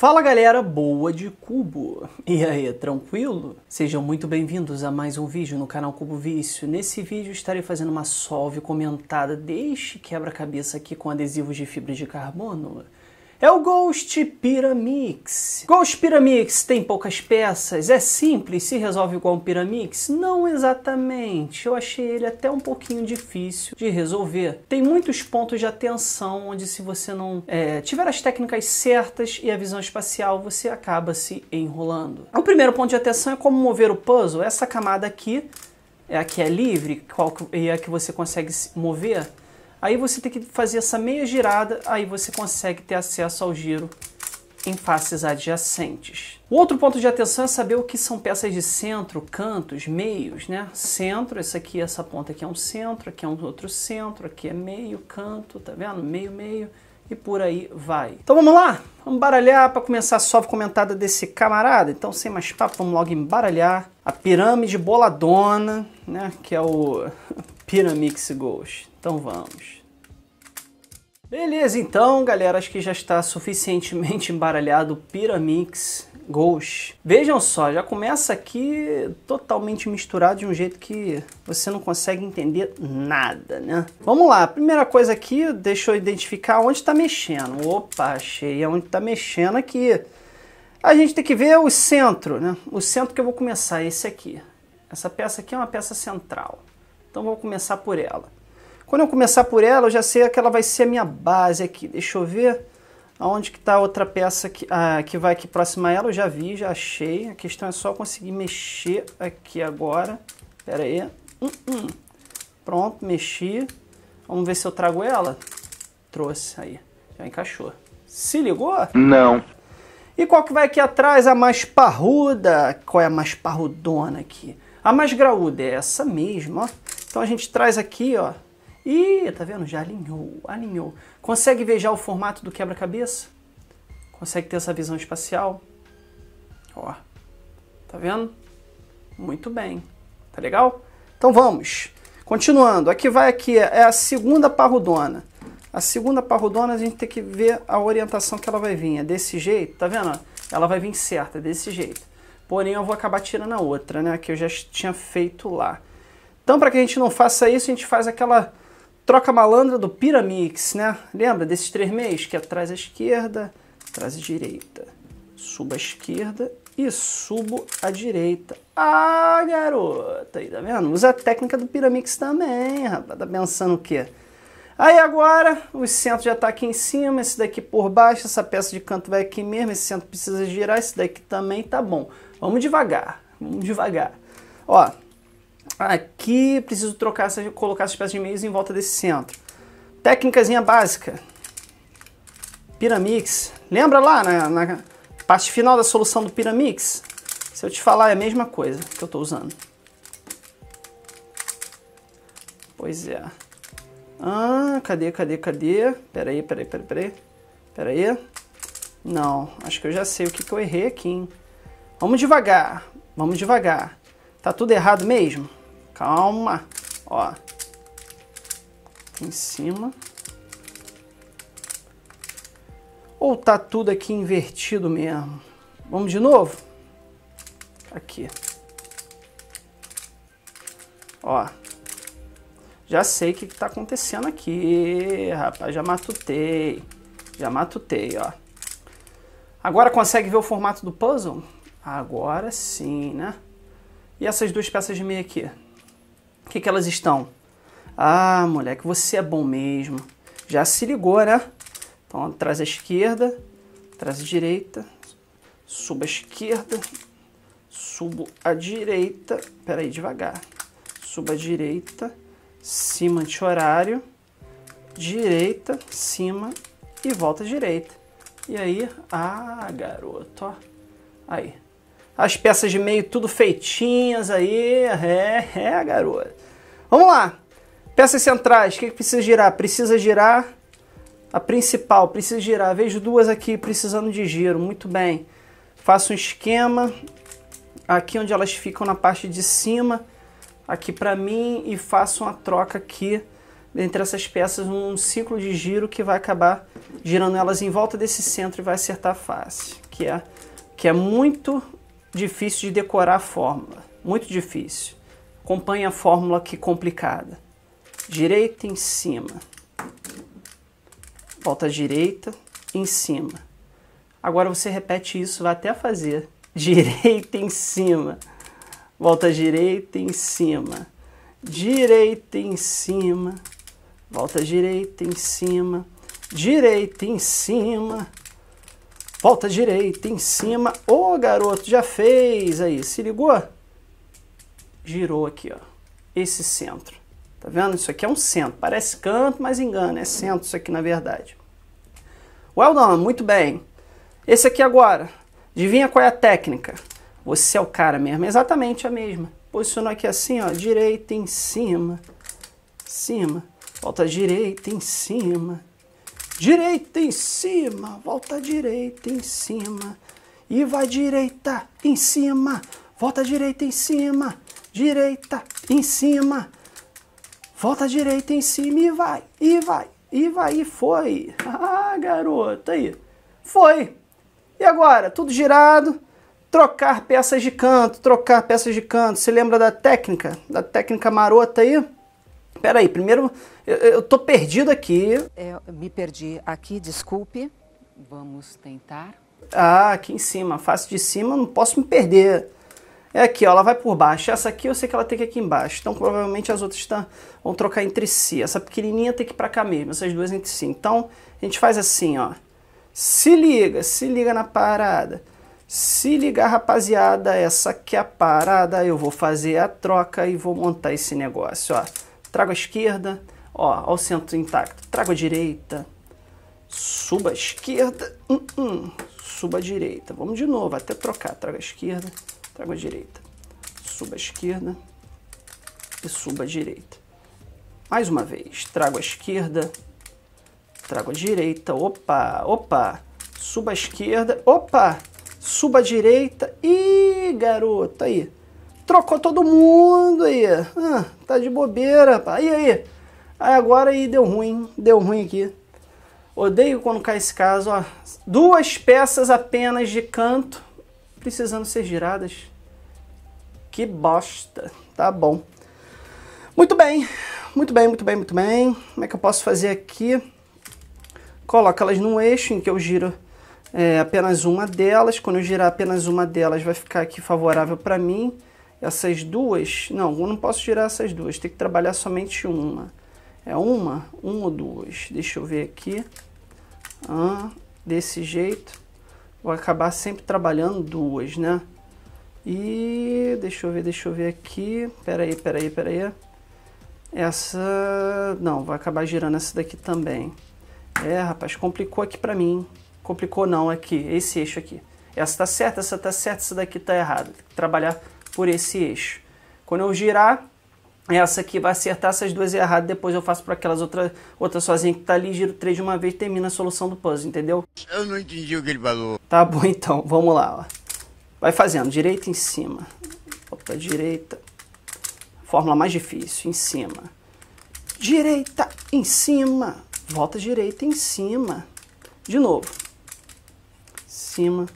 Fala galera boa de Cubo! E aí, tranquilo? Sejam muito bem-vindos a mais um vídeo no canal Cubo Vício. Nesse vídeo estarei fazendo uma solve comentada deste quebra-cabeça aqui com adesivos de fibra de carbono. É o Ghost Pyramix. Ghost Pyramix tem poucas peças, é simples, se resolve igual um Pyramix? Não exatamente. Eu achei ele até um pouquinho difícil de resolver. Tem muitos pontos de atenção onde se você não é, tiver as técnicas certas e a visão espacial, você acaba se enrolando. O primeiro ponto de atenção é como mover o puzzle. Essa camada aqui é a que é livre qual, e a que você consegue mover Aí você tem que fazer essa meia girada, aí você consegue ter acesso ao giro em faces adjacentes. O outro ponto de atenção é saber o que são peças de centro, cantos, meios, né? Centro, essa aqui, essa ponta aqui é um centro, aqui é um outro centro, aqui é meio, canto, tá vendo? Meio, meio e por aí vai. Então vamos lá, vamos baralhar para começar a sova comentada desse camarada. Então sem mais papo, vamos logo embaralhar a pirâmide boladona, né? Que é o Pyramix Ghost. Então vamos. Beleza, então, galera, acho que já está suficientemente embaralhado o Pyramix Ghost. Vejam só, já começa aqui totalmente misturado de um jeito que você não consegue entender nada, né? Vamos lá, primeira coisa aqui, deixa eu identificar onde está mexendo. Opa, achei onde está mexendo aqui. A gente tem que ver o centro, né? O centro que eu vou começar, esse aqui. Essa peça aqui é uma peça central. Então vamos começar por ela. Quando eu começar por ela, eu já sei que ela vai ser a minha base aqui. Deixa eu ver aonde que está a outra peça que, ah, que vai aqui próxima a ela. Eu já vi, já achei. A questão é só conseguir mexer aqui agora. Pera aí. Hum, hum. Pronto, mexi. Vamos ver se eu trago ela. Trouxe aí. Já encaixou. Se ligou? Não. E qual que vai aqui atrás? A mais parruda. Qual é a mais parrudona aqui? A mais graúda é essa mesmo, ó. Então a gente traz aqui, ó. E tá vendo? Já alinhou, alinhou. Consegue ver já o formato do quebra-cabeça? Consegue ter essa visão espacial? Ó. Tá vendo? Muito bem. Tá legal? Então vamos. Continuando. Aqui vai aqui é a segunda parrudona. A segunda parrudona a gente tem que ver a orientação que ela vai vir. É desse jeito, tá vendo? Ela vai vir certa, é desse jeito. Porém, eu vou acabar tirando a outra, né? Que eu já tinha feito lá. Então, para que a gente não faça isso, a gente faz aquela troca malandra do Pyramix, né? Lembra desses três meios? Que é atrás à esquerda, atrás à direita. Subo à esquerda e subo à direita. Ah, garota! Aí, tá vendo? Usa a técnica do Pyramix também, rapaz. Tá pensando o quê? Aí agora, o centro já está aqui em cima, esse daqui por baixo, essa peça de canto vai aqui mesmo, esse centro precisa girar, esse daqui também tá bom. Vamos devagar, vamos devagar. Ó, ah, aqui preciso trocar essa, colocar essas peças de meios em volta desse centro. Técnicazinha básica. Piramix. Lembra lá na, na parte final da solução do Piramix? Se eu te falar, é a mesma coisa que eu estou usando. Pois é. Ah, cadê, cadê, cadê? Peraí, peraí, peraí, peraí. Peraí. Não, acho que eu já sei o que, que eu errei aqui, hein? Vamos devagar, vamos devagar. Tá tudo errado mesmo? Calma. Ó. em cima. Ou tá tudo aqui invertido mesmo? Vamos de novo? Aqui. Ó. Já sei o que, que tá acontecendo aqui, rapaz. Já matutei. Já matutei, ó. Agora consegue ver o formato do puzzle? Agora sim, né? E essas duas peças de meia aqui? O que, que elas estão? Ah, moleque, você é bom mesmo. Já se ligou, né? Então, traz a esquerda, traz a direita, subo a esquerda, subo a direita, peraí, devagar, subo a direita, cima anti-horário, direita, cima e volta à direita. E aí, ah, garoto, ó, aí, as peças de meio tudo feitinhas aí. É, é, garoto. Vamos lá. Peças centrais, o que, que precisa girar? Precisa girar a principal, precisa girar. Vejo duas aqui precisando de giro, muito bem. Faço um esquema aqui onde elas ficam na parte de cima, aqui para mim, e faço uma troca aqui entre essas peças, um ciclo de giro que vai acabar girando elas em volta desse centro e vai acertar a face, que é, que é muito difícil de decorar a fórmula, muito difícil. Acompanhe a fórmula que complicada. Direita em cima. Volta à direita em cima. Agora você repete isso, vai até fazer. Direita em cima. Volta à direita em cima. Direita em cima. Volta à direita em cima. Direita em cima. Volta direita, em cima. Ô, oh, garoto, já fez aí. Se ligou? Girou aqui, ó. Esse centro. Tá vendo? Isso aqui é um centro. Parece canto, mas engana. É centro isso aqui, na verdade. Well done, muito bem. Esse aqui agora. Adivinha qual é a técnica? Você é o cara mesmo. É exatamente a mesma. Posicionou aqui assim, ó. Direita, em cima. Cima. Volta direita, em cima direita em cima, volta direita em cima, e vai direita em cima, volta direita em cima, direita em cima, volta direita em cima, e vai, e vai, e vai, e foi. Ah, garoto, aí, foi. E agora, tudo girado, trocar peças de canto, trocar peças de canto. Você lembra da técnica, da técnica marota aí? Peraí, primeiro, eu, eu tô perdido aqui. É, me perdi aqui, desculpe. Vamos tentar. Ah, aqui em cima, face de cima, não posso me perder. É aqui, ó, ela vai por baixo. Essa aqui eu sei que ela tem que ir aqui embaixo. Então provavelmente as outras tá, vão trocar entre si. Essa pequenininha tem que ir pra cá mesmo, essas duas entre si. Então a gente faz assim, ó. Se liga, se liga na parada. Se ligar, rapaziada, essa aqui é a parada. Eu vou fazer a troca e vou montar esse negócio, ó trago a esquerda, ó, ao centro intacto, trago a direita, suba a esquerda, hum, hum, suba a direita. Vamos de novo, até trocar, trago a esquerda, trago a direita, suba a esquerda e suba a direita. Mais uma vez, trago a esquerda, trago a direita, opa, opa, suba a esquerda, opa, suba a direita, e garoto, aí, trocou todo mundo aí. Ah, tá de bobeira, pá. E aí? Aí agora aí deu ruim, deu ruim aqui. Odeio quando cai esse caso, ó. Duas peças apenas de canto precisando ser giradas. Que bosta. Tá bom. Muito bem. Muito bem, muito bem, muito bem. Como é que eu posso fazer aqui? Coloca elas num eixo em que eu giro é, apenas uma delas. Quando eu girar apenas uma delas, vai ficar aqui favorável para mim essas duas, não, eu não posso girar essas duas, tem que trabalhar somente uma. É uma, uma ou duas. Deixa eu ver aqui. Ah, desse jeito, vou acabar sempre trabalhando duas, né? E deixa eu ver, deixa eu ver aqui. Peraí, peraí, peraí. Essa não, vai acabar girando essa daqui também. É, rapaz, complicou aqui pra mim. Complicou não aqui, esse eixo aqui. Essa tá certa, essa tá certa, essa daqui tá errada. Tem que trabalhar por esse eixo. Quando eu girar, é essa aqui vai acertar essas duas erradas, depois eu faço para aquelas outras outra sozinha que tá ali, giro três de uma vez termina a solução do puzzle, entendeu? Eu não entendi o que ele falou. Tá bom então, vamos lá, ó. Vai fazendo, direita em cima. Opa, direita. Fórmula mais difícil, em cima. Direita em cima. Volta direita em cima. De novo. Cima.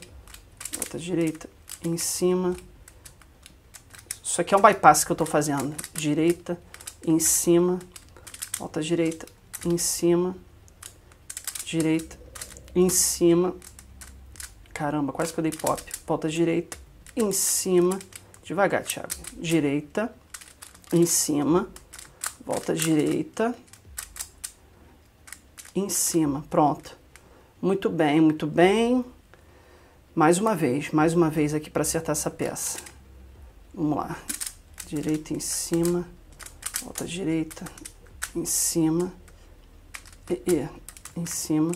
Volta direita em cima. Isso aqui é um bypass que eu estou fazendo. Direita, em cima, volta direita, em cima, direita, em cima. Caramba, quase que eu dei pop. Volta direita, em cima, devagar, Thiago. Direita, em cima, volta direita, em cima. Pronto. Muito bem, muito bem. Mais uma vez, mais uma vez aqui para acertar essa peça. Vamos lá. Direita em cima, volta direita, em cima, e, e, em cima,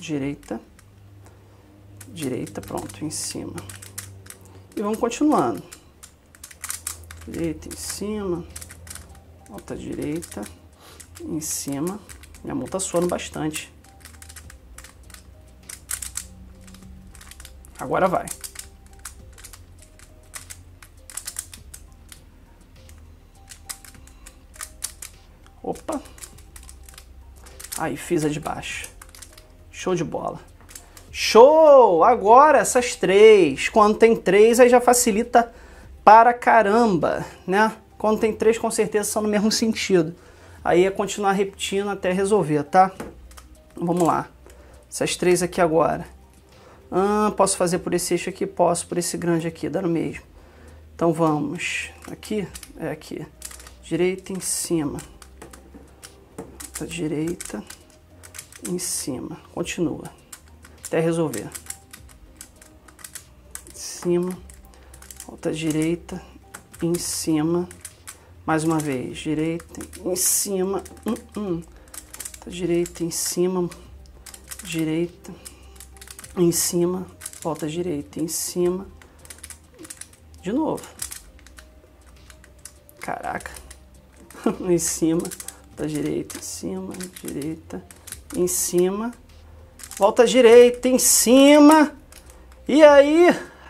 direita, direita, pronto, em cima. E vamos continuando. Direita em cima, volta direita, em cima. Minha mão tá suando bastante. Agora vai. Aí fiz a de baixo. Show de bola. Show! Agora essas três. Quando tem três, aí já facilita para caramba, né? Quando tem três, com certeza são no mesmo sentido. Aí é continuar repetindo até resolver, tá? Vamos lá. Essas três aqui agora. Ah, posso fazer por esse eixo aqui? Posso, por esse grande aqui, dá no mesmo. Então vamos. Aqui? É aqui. Direita em cima volta direita, em cima. Continua. Até resolver. Em cima, volta direita, em cima. Mais uma vez, direita, em cima. um um Volta direita, em cima. Direita, em cima. Volta direita, em cima. De novo. Caraca. em cima volta direita, em cima, direita, em cima, volta direita, em cima, e aí...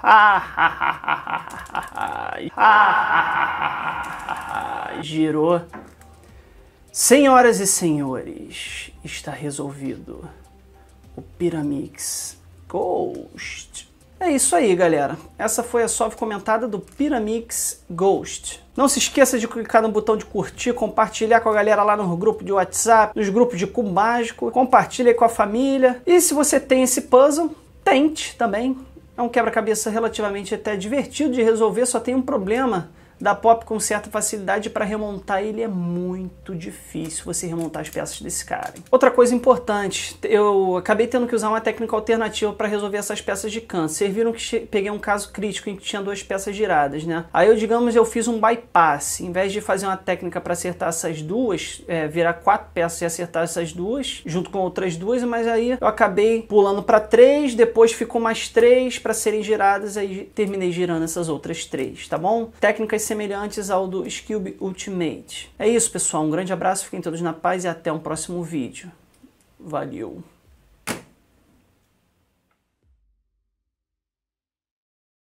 Girou. Senhoras e senhores, está resolvido. O Pyramix Ghost. É isso aí, galera. Essa foi a SOV comentada do Pyramix Ghost. Não se esqueça de clicar no botão de curtir, compartilhar com a galera lá no grupo de WhatsApp, nos grupos de cubo mágico, compartilha com a família. E se você tem esse puzzle, tente também. É um quebra-cabeça relativamente até divertido de resolver, só tem um problema da pop com certa facilidade para remontar ele é muito difícil você remontar as peças desse cara. Outra coisa importante, eu acabei tendo que usar uma técnica alternativa para resolver essas peças de can. Serviram que peguei um caso crítico em que tinha duas peças giradas, né? Aí eu, digamos, eu fiz um bypass. Em vez de fazer uma técnica para acertar essas duas, é, virar quatro peças e acertar essas duas, junto com outras duas, mas aí eu acabei pulando para três, depois ficou mais três para serem giradas, aí terminei girando essas outras três, tá bom? Técnicas semelhantes ao do Skillb Ultimate. É isso, pessoal. Um grande abraço, fiquem todos na paz e até um próximo vídeo. Valeu!